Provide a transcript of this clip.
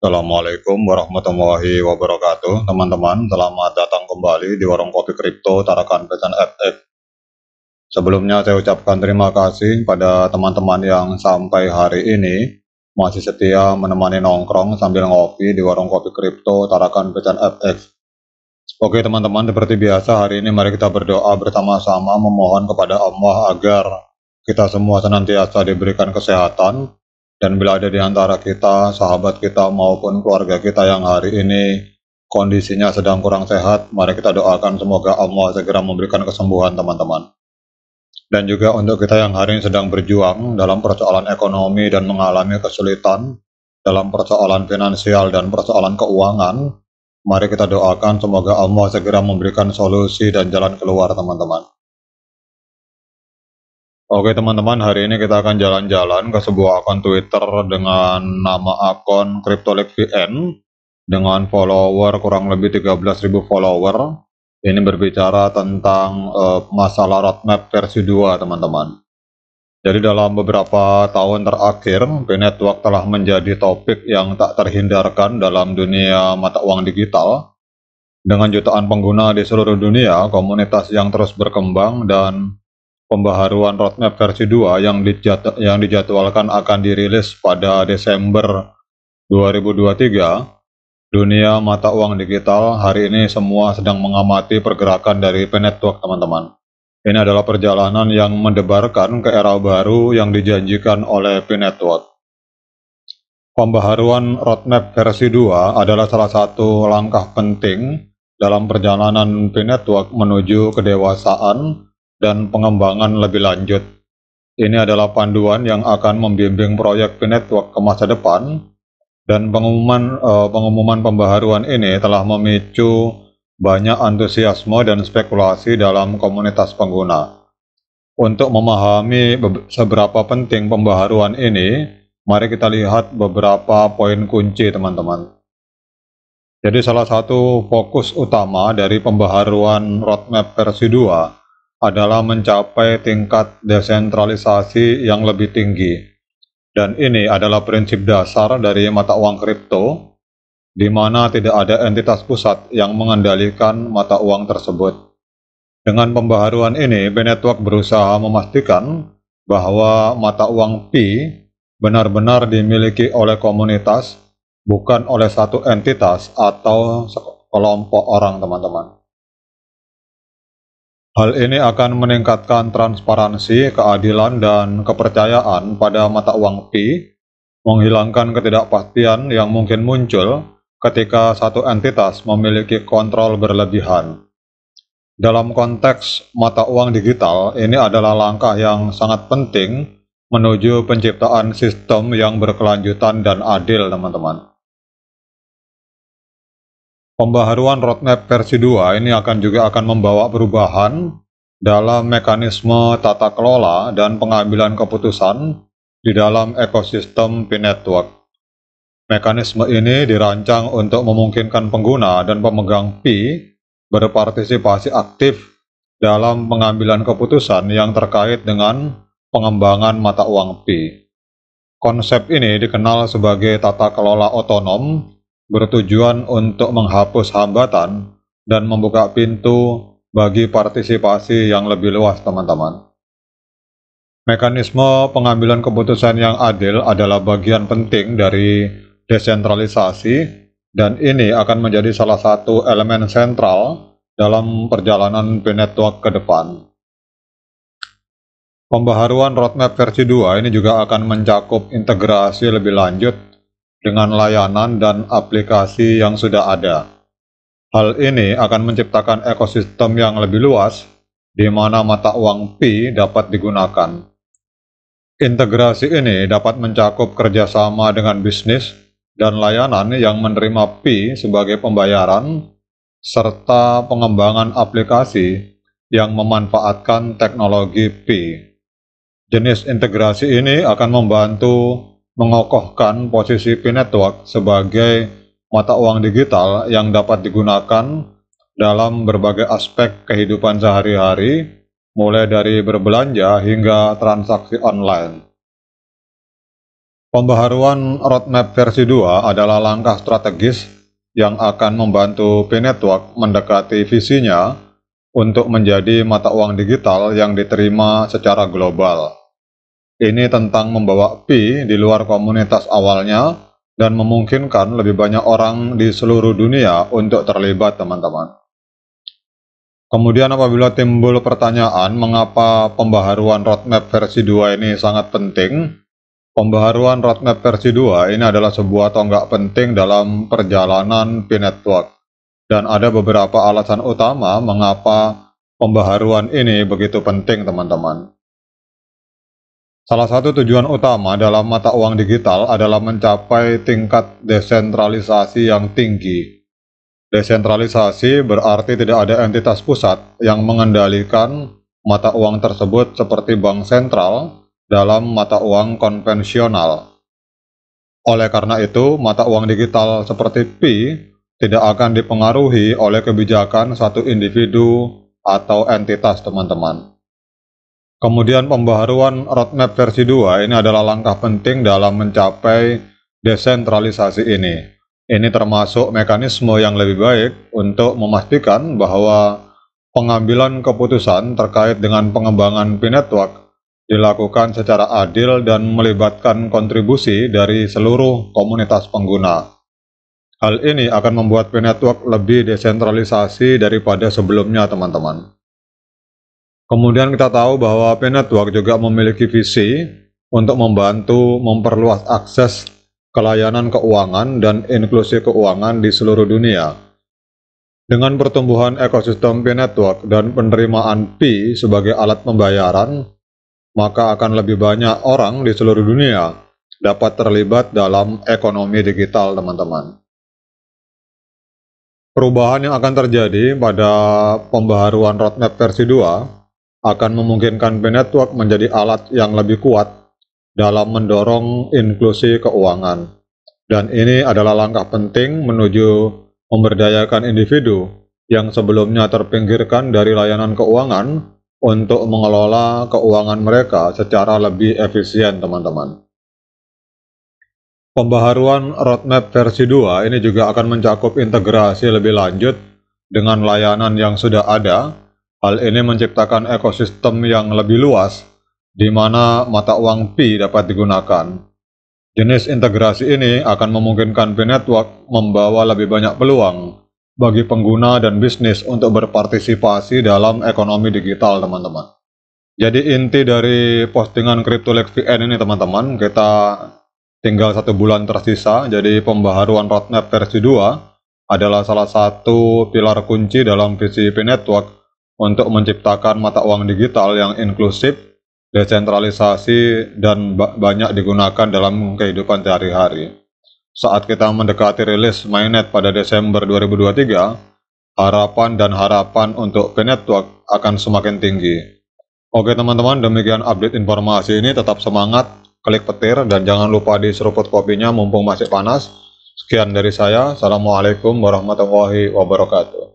Assalamualaikum warahmatullahi wabarakatuh Teman-teman, selamat datang kembali di Warung Kopi Kripto Tarakan Pesan FX Sebelumnya saya ucapkan terima kasih pada teman-teman yang sampai hari ini Masih setia menemani nongkrong sambil ngopi di Warung Kopi Kripto Tarakan Pesan FX Oke teman-teman, seperti biasa hari ini mari kita berdoa bersama-sama memohon kepada Allah agar kita semua senantiasa diberikan kesehatan, dan bila ada di antara kita, sahabat kita, maupun keluarga kita yang hari ini kondisinya sedang kurang sehat, mari kita doakan semoga Allah segera memberikan kesembuhan teman-teman. Dan juga untuk kita yang hari ini sedang berjuang dalam persoalan ekonomi dan mengalami kesulitan, dalam persoalan finansial dan persoalan keuangan, mari kita doakan semoga Allah segera memberikan solusi dan jalan keluar teman-teman. Oke teman-teman, hari ini kita akan jalan-jalan ke sebuah akun Twitter dengan nama akun CryptoLexVN dengan follower kurang lebih 13.000 follower. Ini berbicara tentang uh, masalah roadmap versi 2 teman-teman. Jadi dalam beberapa tahun terakhir, B-Network telah menjadi topik yang tak terhindarkan dalam dunia mata uang digital. Dengan jutaan pengguna di seluruh dunia, komunitas yang terus berkembang dan pembaharuan roadmap versi 2 yang, dijad yang dijadwalkan akan dirilis pada Desember 2023, dunia mata uang digital hari ini semua sedang mengamati pergerakan dari penetwork teman-teman. Ini adalah perjalanan yang mendebarkan ke era baru yang dijanjikan oleh p Pembaharuan roadmap versi 2 adalah salah satu langkah penting dalam perjalanan p menuju kedewasaan dan pengembangan lebih lanjut. Ini adalah panduan yang akan membimbing proyek P-Network ke masa depan dan pengumuman uh, pengumuman pembaharuan ini telah memicu banyak antusiasme dan spekulasi dalam komunitas pengguna. Untuk memahami seberapa penting pembaharuan ini, mari kita lihat beberapa poin kunci teman-teman. Jadi salah satu fokus utama dari pembaharuan roadmap versi 2 adalah mencapai tingkat desentralisasi yang lebih tinggi. Dan ini adalah prinsip dasar dari mata uang kripto, di mana tidak ada entitas pusat yang mengendalikan mata uang tersebut. Dengan pembaharuan ini, Benetwork berusaha memastikan bahwa mata uang P benar-benar dimiliki oleh komunitas, bukan oleh satu entitas atau kelompok orang, teman-teman. Hal ini akan meningkatkan transparansi, keadilan, dan kepercayaan pada mata uang Pi, menghilangkan ketidakpastian yang mungkin muncul ketika satu entitas memiliki kontrol berlebihan. Dalam konteks mata uang digital, ini adalah langkah yang sangat penting menuju penciptaan sistem yang berkelanjutan dan adil, teman-teman pembaharuan roadmap versi 2 ini akan juga akan membawa perubahan dalam mekanisme tata kelola dan pengambilan keputusan di dalam ekosistem P-Network. Mekanisme ini dirancang untuk memungkinkan pengguna dan pemegang P berpartisipasi aktif dalam pengambilan keputusan yang terkait dengan pengembangan mata uang P. Konsep ini dikenal sebagai tata kelola otonom bertujuan untuk menghapus hambatan dan membuka pintu bagi partisipasi yang lebih luas, teman-teman. Mekanisme pengambilan keputusan yang adil adalah bagian penting dari desentralisasi dan ini akan menjadi salah satu elemen sentral dalam perjalanan P-Network ke depan. Pembaharuan roadmap versi 2 ini juga akan mencakup integrasi lebih lanjut dengan layanan dan aplikasi yang sudah ada. Hal ini akan menciptakan ekosistem yang lebih luas, di mana mata uang Pi dapat digunakan. Integrasi ini dapat mencakup kerjasama dengan bisnis dan layanan yang menerima Pi sebagai pembayaran, serta pengembangan aplikasi yang memanfaatkan teknologi Pi. Jenis integrasi ini akan membantu mengokohkan posisi p sebagai mata uang digital yang dapat digunakan dalam berbagai aspek kehidupan sehari-hari, mulai dari berbelanja hingga transaksi online. Pembaharuan roadmap versi 2 adalah langkah strategis yang akan membantu p mendekati visinya untuk menjadi mata uang digital yang diterima secara global. Ini tentang membawa Pi di luar komunitas awalnya dan memungkinkan lebih banyak orang di seluruh dunia untuk terlibat teman-teman. Kemudian apabila timbul pertanyaan mengapa pembaharuan roadmap versi 2 ini sangat penting, pembaharuan roadmap versi 2 ini adalah sebuah tonggak penting dalam perjalanan Pi network Dan ada beberapa alasan utama mengapa pembaharuan ini begitu penting teman-teman. Salah satu tujuan utama dalam mata uang digital adalah mencapai tingkat desentralisasi yang tinggi. Desentralisasi berarti tidak ada entitas pusat yang mengendalikan mata uang tersebut seperti bank sentral dalam mata uang konvensional. Oleh karena itu, mata uang digital seperti Pi tidak akan dipengaruhi oleh kebijakan satu individu atau entitas teman-teman. Kemudian pembaharuan roadmap versi 2 ini adalah langkah penting dalam mencapai desentralisasi ini. Ini termasuk mekanisme yang lebih baik untuk memastikan bahwa pengambilan keputusan terkait dengan pengembangan P-Network dilakukan secara adil dan melibatkan kontribusi dari seluruh komunitas pengguna. Hal ini akan membuat P-Network lebih desentralisasi daripada sebelumnya teman-teman. Kemudian kita tahu bahwa P Network juga memiliki visi untuk membantu memperluas akses kelayanan keuangan dan inklusi keuangan di seluruh dunia. Dengan pertumbuhan ekosistem P Network dan penerimaan P sebagai alat pembayaran, maka akan lebih banyak orang di seluruh dunia dapat terlibat dalam ekonomi digital, teman-teman. Perubahan yang akan terjadi pada pembaharuan roadmap versi 2 akan memungkinkan B Network menjadi alat yang lebih kuat dalam mendorong inklusi keuangan. Dan ini adalah langkah penting menuju memberdayakan individu yang sebelumnya terpinggirkan dari layanan keuangan untuk mengelola keuangan mereka secara lebih efisien, teman-teman. Pembaharuan roadmap versi 2 ini juga akan mencakup integrasi lebih lanjut dengan layanan yang sudah ada, Hal ini menciptakan ekosistem yang lebih luas, di mana mata uang Pi dapat digunakan. Jenis integrasi ini akan memungkinkan Pi network membawa lebih banyak peluang bagi pengguna dan bisnis untuk berpartisipasi dalam ekonomi digital, teman-teman. Jadi inti dari postingan CryptoLake VN ini, teman-teman, kita tinggal satu bulan tersisa, jadi pembaharuan roadmap versi 2 adalah salah satu pilar kunci dalam visi Pi network untuk menciptakan mata uang digital yang inklusif, desentralisasi, dan banyak digunakan dalam kehidupan sehari-hari. Saat kita mendekati rilis mainnet pada Desember 2023, harapan dan harapan untuk ke akan semakin tinggi. Oke teman-teman, demikian update informasi ini. Tetap semangat, klik petir, dan jangan lupa diseruput kopinya mumpung masih panas. Sekian dari saya. Assalamualaikum warahmatullahi wabarakatuh.